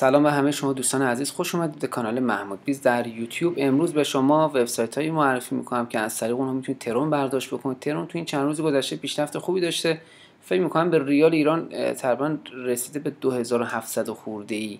سلام به همه شما دوستان عزیز خوش اومدید به کانال محمود بیز در یوتیوب امروز به شما وبسایت هایی معرفی میکنم که از طریق اونها میتونید ترون برداشت بکنید ترون تو این چند روز گذشته پیشرفت خوبی داشته فکر میکنم به ریال ایران تقریبا رسیده به 2700 خورده ای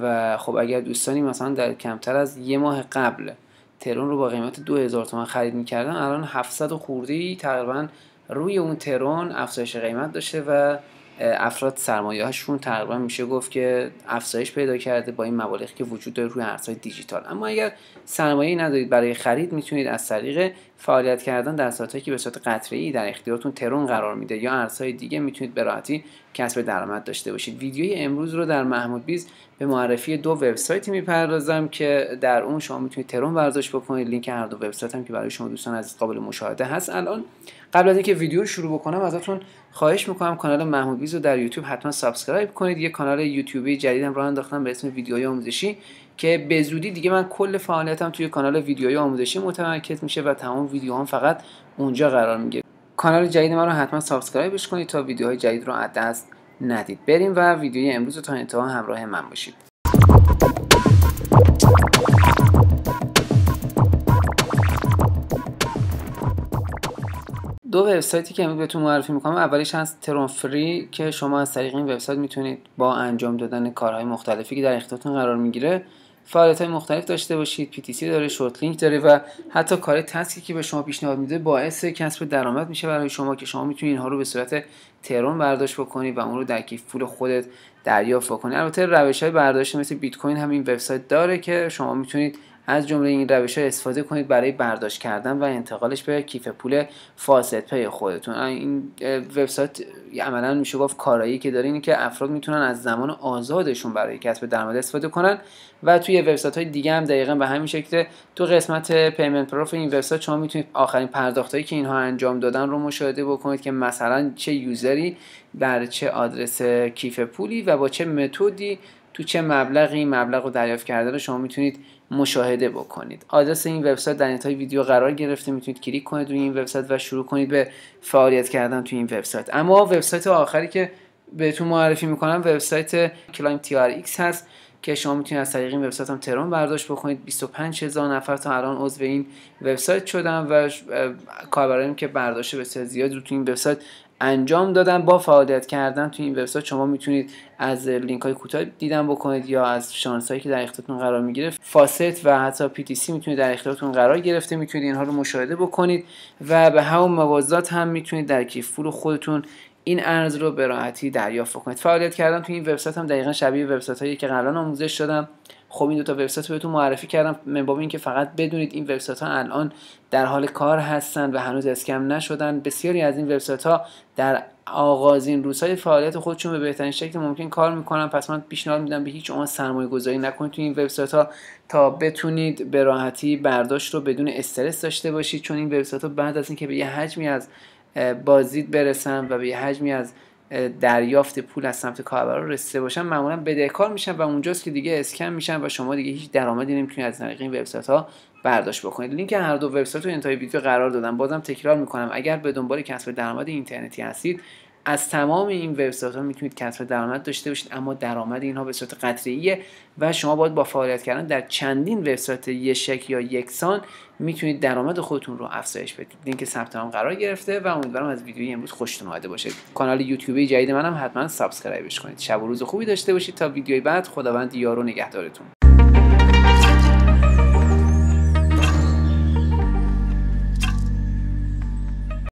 و خب اگر دوستانی مثلا در کمتر از یه ماه قبل ترون رو با قیمت 2000 تومان خرید میکردن الان 700 خورده ای تقریبا روی اون ترون افزایش قیمت داشته و افراد سرمایه هاشون تقریبا میشه گفت که افزایش پیدا کرده با این مبالغی که وجود داره روی ارزهای دیجیتال اما اگر سرمایه ندارید برای خرید میتونید از طریق فعالیت کردن در سایت‌هایی که به صورت ای در اختیارتون ترون قرار میده یا ارزهای دیگه میتونید به راحتی کسب درآمد داشته باشید ویدیوی امروز رو در محمود بیز به معرفی دو وبسایتی میپردازم که در اون شما میتونید ترون ورزش بکنید لینک هر دو وبسایت هم که برای شما دوستان از قابل مشاهده هست الان قبل از اینکه ویدیو رو شروع بکنم ازتون خواهش میکنم کانال محمود آموزویز رو در یوتیوب حتما سابسکرایب کنید یه کانال یوتیوبی جدیدم راه انداختم به اسم ویدیوهای آموزشی که به زودی دیگه من کل فعالیتم توی کانال ویدیوهای آموزشی متمرکز میشه و تمام ویدیوهام فقط اونجا قرار میگیره کانال جدید من رو حتما سابسکرایبش کنید تا ویدیوهای جدید رو از دست ندید بریم و ویدیوی امروز رو تا انتها همراه من باشید دو وبسایتی که امروز بهتون معرفی میکنم اولیش هست ترون فری که شما از طریق این وبسایت میتونید با انجام دادن کارهای مختلفی که در اختیارتون قرار میگیره فعالیت های مختلف داشته باشید سی داره شورت لینک داره و حتی کار تسکی که به شما پیشنهاد میده باعث کسب درآمد میشه برای شما که شما میتونید اینها رو به صورت ترون برداشت بکنید و اون رو در کیف پول خودت دریافت بکنید البته روش های برداشت مثل بیت کوین هم این وبسایت داره که شما میتونید از جمله این روش ها استفاده کنید برای برداشت کردن و انتقالش به کیف پول فاسد پی خودتون این وبسایت عملا میشه گفت کارایی که داره اینه که افراد میتونن از زمان آزادشون برای کسب درآمد استفاده کنن و توی وبسایت های دیگه هم دقیقا به همین شکل تو قسمت پیمنت پروف این وبسایت شما میتونید آخرین هایی که اینها انجام دادن رو مشاهده بکنید که مثلا چه یوزری بر چه آدرس کیف پولی و با چه متدی تو چه مبلغی مبلغ رو دریافت کرده رو شما میتونید مشاهده بکنید آدرس این وبسایت در انتهای ویدیو قرار گرفته میتونید کلیک کنید روی این وبسایت و شروع کنید به فعالیت کردن تو این وبسایت اما وبسایت آخری که بهتون معرفی میکنم وبسایت کلایم تی آر ایکس هست که شما میتونید از طریق این وبسایت هم ترون برداشت بکنید 25 هزار نفر تا الان عضو این وبسایت شدن و کاربرایم که برداشت بسیار زیاد رو تو این وبسایت انجام دادن با فعالیت کردن توی این وبسایت شما میتونید از لینک های کوتاه دیدن بکنید یا از شانس هایی که در اختیارتون قرار میگیره فاست و حتی پی تی سی میتونید در اختیارتون قرار گرفته میتونید اینها رو مشاهده بکنید و به همون موازات هم میتونید در کیف فول خودتون این ارز رو به راحتی دریافت کنید فعالیت کردن توی این وبسایت هم دقیقا شبیه وبسایت هایی که قبلا آموزش دادم خب این دو تا وبسایت بهتون معرفی کردم من باب اینکه فقط بدونید این وبسایت ها الان در حال کار هستند و هنوز اسکم نشدن بسیاری از این وبسایت ها در آغازین روزهای فعالیت خودشون به بهترین شکل ممکن کار میکنن پس من پیشنهاد میدم به هیچ عنوان سرمایه گذاری نکنید تو این وبسایت ها تا بتونید به راحتی برداشت رو بدون استرس داشته باشید چون این وبسایت ها بعد از اینکه به یه حجمی از بازدید برسن و به یه حجمی از دریافت پول از سمت کاربرا رسیده باشن معمولا بدهکار میشن و اونجاست که دیگه اسکن میشن و شما دیگه هیچ درآمدی نمیتونید از طریق این وبسایت ها برداشت بکنید لینک هر دو وبسایت رو انتهای ویدیو قرار دادم بازم تکرار میکنم اگر به دنبال کسب درآمد اینترنتی هستید از تمام این وبسایت ها میتونید کسب درآمد داشته باشید اما درآمد اینها به صورت قطریه و شما باید با فعالیت کردن در چندین وبسایت یک یا یکسان میتونید درآمد خودتون رو افزایش بدید لینک ثبت نام قرار گرفته و امیدوارم از ویدیوی امروز خوشتون اومده باشه کانال یوتیوبی جدید منم حتما سابسکرایبش کنید شب و روز خوبی داشته باشید تا ویدیوی بعد خداوند یار و نگهدارتون